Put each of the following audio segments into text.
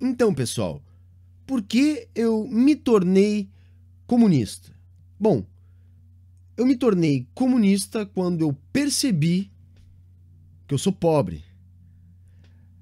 Então, pessoal, por que eu me tornei comunista? Bom, eu me tornei comunista quando eu percebi que eu sou pobre.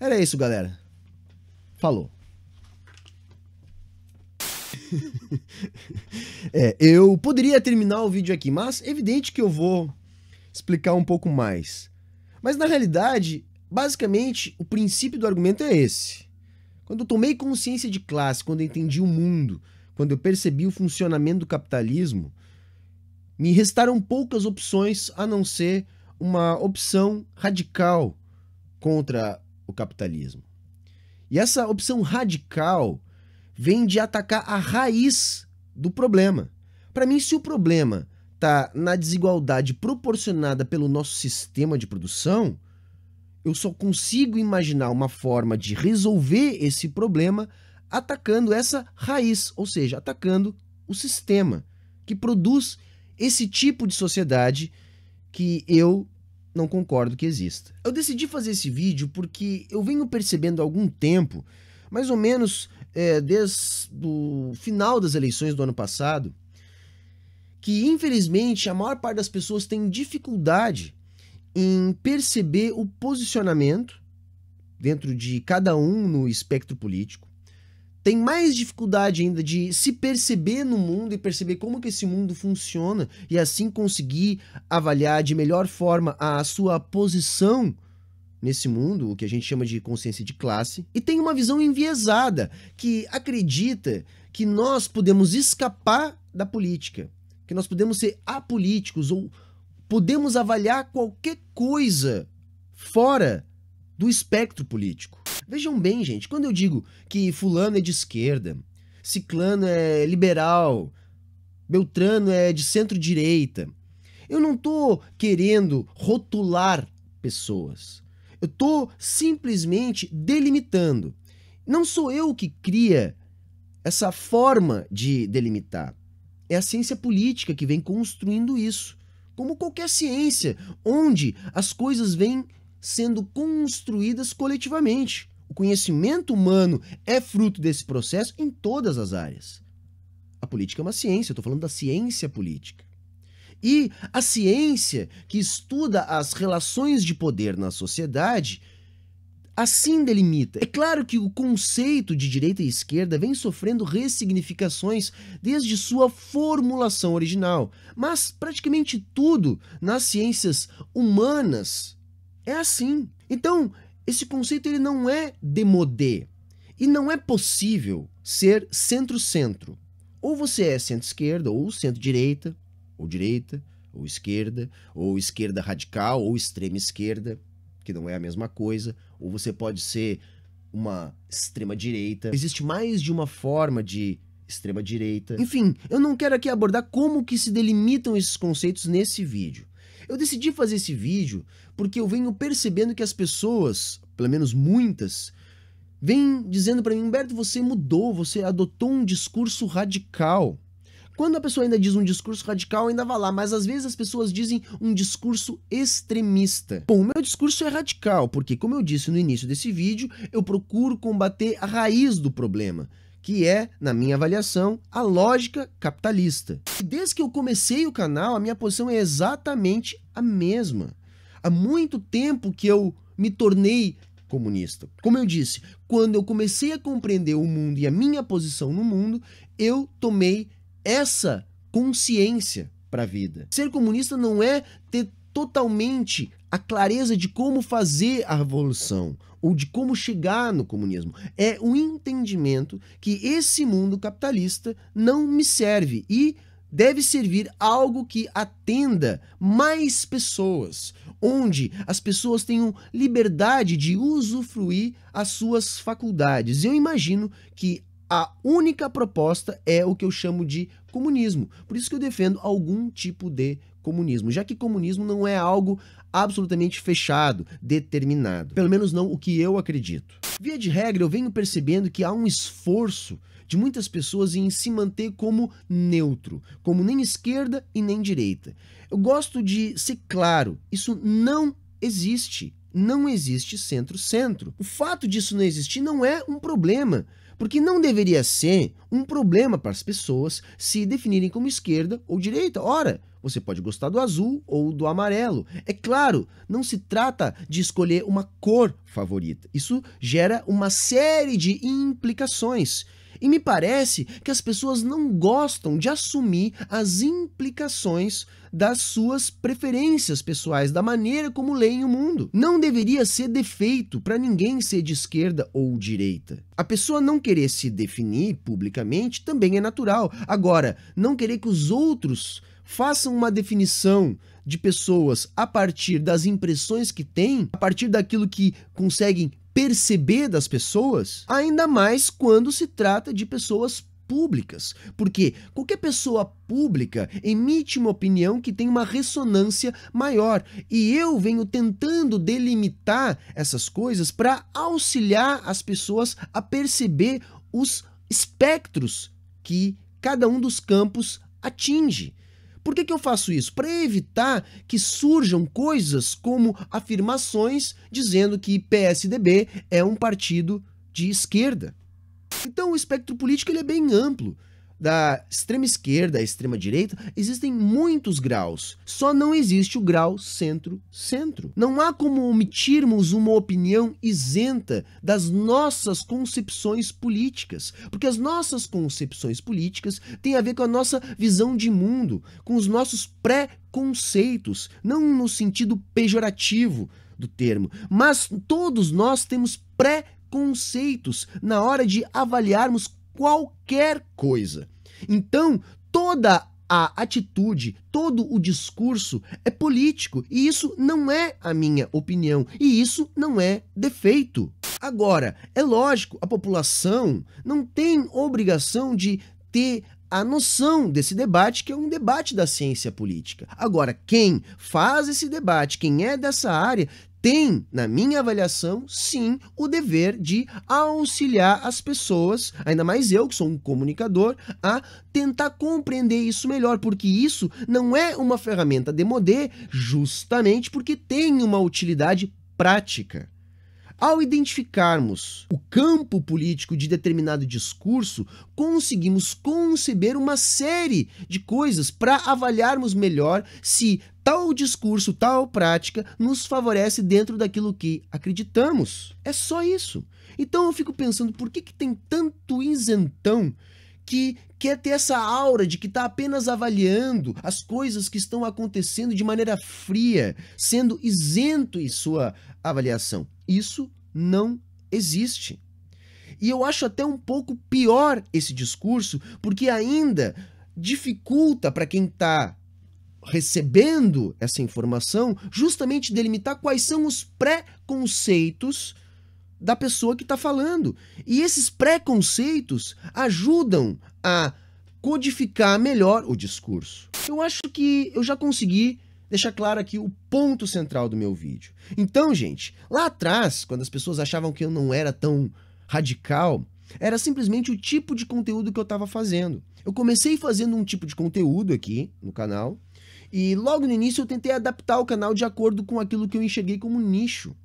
Era isso, galera. Falou. é, eu poderia terminar o vídeo aqui, mas é evidente que eu vou explicar um pouco mais. Mas na realidade, basicamente, o princípio do argumento é esse. Quando eu tomei consciência de classe, quando eu entendi o mundo, quando eu percebi o funcionamento do capitalismo, me restaram poucas opções a não ser uma opção radical contra o capitalismo. E essa opção radical vem de atacar a raiz do problema. Para mim, se o problema está na desigualdade proporcionada pelo nosso sistema de produção, eu só consigo imaginar uma forma de resolver esse problema atacando essa raiz, ou seja, atacando o sistema que produz esse tipo de sociedade que eu não concordo que exista. Eu decidi fazer esse vídeo porque eu venho percebendo há algum tempo, mais ou menos é, desde o final das eleições do ano passado, que infelizmente a maior parte das pessoas tem dificuldade em perceber o posicionamento dentro de cada um no espectro político, tem mais dificuldade ainda de se perceber no mundo e perceber como que esse mundo funciona e assim conseguir avaliar de melhor forma a sua posição nesse mundo, o que a gente chama de consciência de classe, e tem uma visão enviesada que acredita que nós podemos escapar da política, que nós podemos ser apolíticos ou podemos avaliar qualquer coisa fora do espectro político. Vejam bem, gente, quando eu digo que fulano é de esquerda, ciclano é liberal, beltrano é de centro-direita, eu não estou querendo rotular pessoas. Eu estou simplesmente delimitando. Não sou eu que cria essa forma de delimitar. É a ciência política que vem construindo isso como qualquer ciência, onde as coisas vêm sendo construídas coletivamente. O conhecimento humano é fruto desse processo em todas as áreas. A política é uma ciência, eu estou falando da ciência política. E a ciência que estuda as relações de poder na sociedade assim delimita. É claro que o conceito de direita e esquerda vem sofrendo ressignificações desde sua formulação original, mas praticamente tudo nas ciências humanas é assim. Então, esse conceito ele não é demodé e não é possível ser centro-centro. Ou você é centro-esquerda ou centro-direita, ou direita, ou esquerda, ou esquerda radical ou extrema esquerda, que não é a mesma coisa, ou você pode ser uma extrema-direita. Existe mais de uma forma de extrema-direita. Enfim, eu não quero aqui abordar como que se delimitam esses conceitos nesse vídeo. Eu decidi fazer esse vídeo porque eu venho percebendo que as pessoas, pelo menos muitas, vêm dizendo para mim, Humberto, você mudou, você adotou um discurso radical. Quando a pessoa ainda diz um discurso radical, ainda vai lá, mas às vezes as pessoas dizem um discurso extremista. Bom, o meu discurso é radical, porque, como eu disse no início desse vídeo, eu procuro combater a raiz do problema que é, na minha avaliação, a lógica capitalista. desde que eu comecei o canal, a minha posição é exatamente a mesma. Há muito tempo que eu me tornei comunista. Como eu disse, quando eu comecei a compreender o mundo e a minha posição no mundo, eu tomei essa consciência para a vida. Ser comunista não é ter totalmente a clareza de como fazer a revolução ou de como chegar no comunismo. É um entendimento que esse mundo capitalista não me serve e deve servir algo que atenda mais pessoas, onde as pessoas tenham liberdade de usufruir as suas faculdades. Eu imagino que a única proposta é o que eu chamo de comunismo. Por isso que eu defendo algum tipo de comunismo, já que comunismo não é algo absolutamente fechado, determinado. Pelo menos não o que eu acredito. Via de regra, eu venho percebendo que há um esforço de muitas pessoas em se manter como neutro, como nem esquerda e nem direita. Eu gosto de ser claro, isso não existe. Não existe centro-centro. O fato disso não existir não é um problema. Porque não deveria ser um problema para as pessoas se definirem como esquerda ou direita. Ora, você pode gostar do azul ou do amarelo. É claro, não se trata de escolher uma cor favorita. Isso gera uma série de implicações. E me parece que as pessoas não gostam de assumir as implicações das suas preferências pessoais, da maneira como leem o mundo. Não deveria ser defeito para ninguém ser de esquerda ou direita. A pessoa não querer se definir publicamente também é natural. Agora, não querer que os outros façam uma definição de pessoas a partir das impressões que têm, a partir daquilo que conseguem perceber das pessoas, ainda mais quando se trata de pessoas públicas, porque qualquer pessoa pública emite uma opinião que tem uma ressonância maior, e eu venho tentando delimitar essas coisas para auxiliar as pessoas a perceber os espectros que cada um dos campos atinge. Por que, que eu faço isso? Para evitar que surjam coisas como afirmações dizendo que PSDB é um partido de esquerda. Então o espectro político ele é bem amplo da extrema esquerda à extrema direita, existem muitos graus. Só não existe o grau centro-centro. Não há como omitirmos uma opinião isenta das nossas concepções políticas, porque as nossas concepções políticas têm a ver com a nossa visão de mundo, com os nossos pré-conceitos, não no sentido pejorativo do termo, mas todos nós temos pré conceitos na hora de avaliarmos qualquer coisa. Então, toda a atitude, todo o discurso é político e isso não é a minha opinião e isso não é defeito. Agora, é lógico, a população não tem obrigação de ter a noção desse debate, que é um debate da ciência política. Agora, quem faz esse debate, quem é dessa área, tem, na minha avaliação, sim, o dever de auxiliar as pessoas, ainda mais eu que sou um comunicador, a tentar compreender isso melhor, porque isso não é uma ferramenta de modé, justamente porque tem uma utilidade prática. Ao identificarmos o campo político de determinado discurso, conseguimos conceber uma série de coisas para avaliarmos melhor se tal discurso, tal prática nos favorece dentro daquilo que acreditamos. É só isso. Então eu fico pensando por que, que tem tanto isentão que quer ter essa aura de que está apenas avaliando as coisas que estão acontecendo de maneira fria, sendo isento em sua avaliação. Isso não existe. E eu acho até um pouco pior esse discurso, porque ainda dificulta para quem está recebendo essa informação justamente delimitar quais são os preconceitos da pessoa que está falando. E esses preconceitos ajudam a codificar melhor o discurso. Eu acho que eu já consegui deixa claro aqui o ponto central do meu vídeo. Então, gente, lá atrás, quando as pessoas achavam que eu não era tão radical, era simplesmente o tipo de conteúdo que eu estava fazendo. Eu comecei fazendo um tipo de conteúdo aqui no canal e logo no início eu tentei adaptar o canal de acordo com aquilo que eu enxerguei como nicho.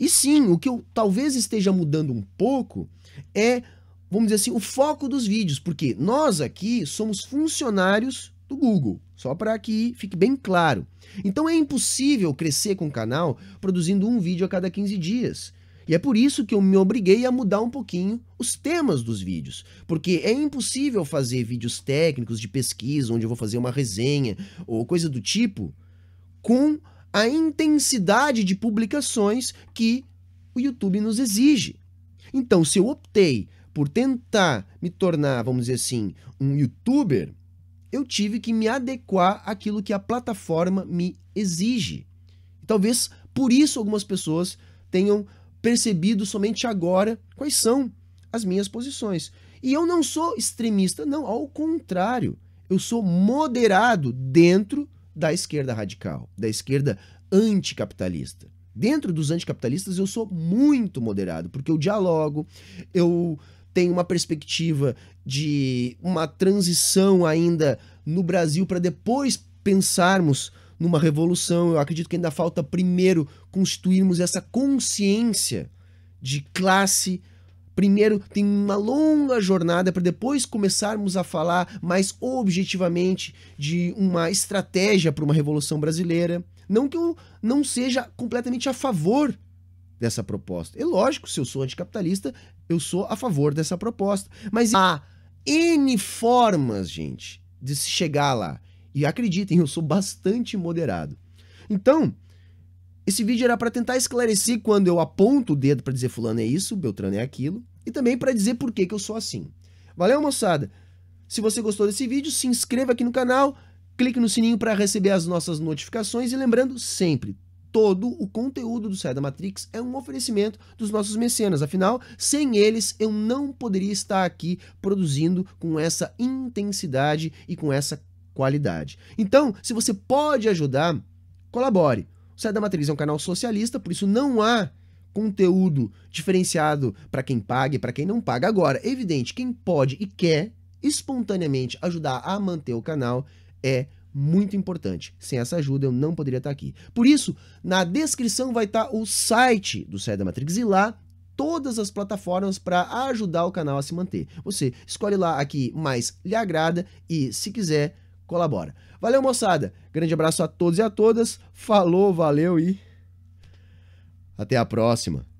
E sim, o que eu talvez esteja mudando um pouco é, vamos dizer assim, o foco dos vídeos, porque nós aqui somos funcionários do Google. Só para que fique bem claro. Então é impossível crescer com o canal produzindo um vídeo a cada 15 dias. E é por isso que eu me obriguei a mudar um pouquinho os temas dos vídeos, porque é impossível fazer vídeos técnicos de pesquisa, onde eu vou fazer uma resenha ou coisa do tipo, com a intensidade de publicações que o YouTube nos exige. Então, se eu optei por tentar me tornar, vamos dizer assim, um youtuber, eu tive que me adequar àquilo que a plataforma me exige. Talvez por isso algumas pessoas tenham percebido somente agora quais são as minhas posições. E eu não sou extremista, não, ao contrário, eu sou moderado dentro da esquerda radical, da esquerda anticapitalista. Dentro dos anticapitalistas eu sou muito moderado, porque eu dialogo, eu tem uma perspectiva de uma transição ainda no Brasil para depois pensarmos numa revolução. Eu acredito que ainda falta primeiro constituirmos essa consciência de classe. Primeiro tem uma longa jornada para depois começarmos a falar mais objetivamente de uma estratégia para uma revolução brasileira. Não que eu não seja completamente a favor dessa proposta. É lógico, se eu sou anticapitalista, eu sou a favor dessa proposta. Mas há ah. N formas, gente, de se chegar lá. E acreditem, eu sou bastante moderado. Então, esse vídeo era para tentar esclarecer quando eu aponto o dedo para dizer fulano é isso, Beltrano é aquilo, e também para dizer por que, que eu sou assim. Valeu, moçada? Se você gostou desse vídeo, se inscreva aqui no canal, clique no sininho para receber as nossas notificações e lembrando sempre, todo o conteúdo do Saia da Matrix é um oferecimento dos nossos mecenas. Afinal, sem eles eu não poderia estar aqui produzindo com essa intensidade e com essa qualidade. Então, se você pode ajudar, colabore. O Saia da Matrix é um canal socialista, por isso não há conteúdo diferenciado para quem paga e para quem não paga. Agora, é evidente, quem pode e quer espontaneamente ajudar a manter o canal é muito importante. Sem essa ajuda eu não poderia estar aqui. Por isso, na descrição vai estar o site do Saia da Matrix e lá todas as plataformas para ajudar o canal a se manter. Você escolhe lá aqui mais lhe agrada e se quiser colabora. Valeu, moçada. Grande abraço a todos e a todas. Falou, valeu e até a próxima.